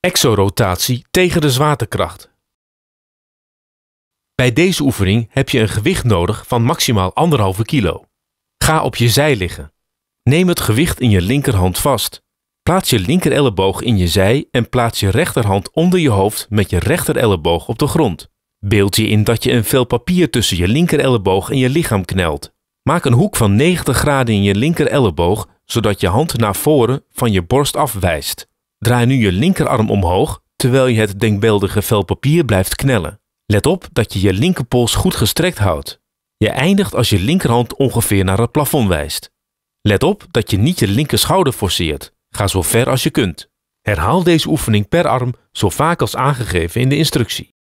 Exorotatie tegen de zwaartekracht. Bij deze oefening heb je een gewicht nodig van maximaal 1,5 kilo. Ga op je zij liggen. Neem het gewicht in je linkerhand vast. Plaats je linkerelleboog in je zij en plaats je rechterhand onder je hoofd met je rechterelleboog op de grond. Beeld je in dat je een vel papier tussen je linkerelleboog en je lichaam knelt. Maak een hoek van 90 graden in je linkerelleboog zodat je hand naar voren van je borst afwijst. Draai nu je linkerarm omhoog terwijl je het denkbeeldige vel papier blijft knellen. Let op dat je je linkerpols goed gestrekt houdt. Je eindigt als je linkerhand ongeveer naar het plafond wijst. Let op dat je niet je linkerschouder forceert. Ga zo ver als je kunt. Herhaal deze oefening per arm zo vaak als aangegeven in de instructie.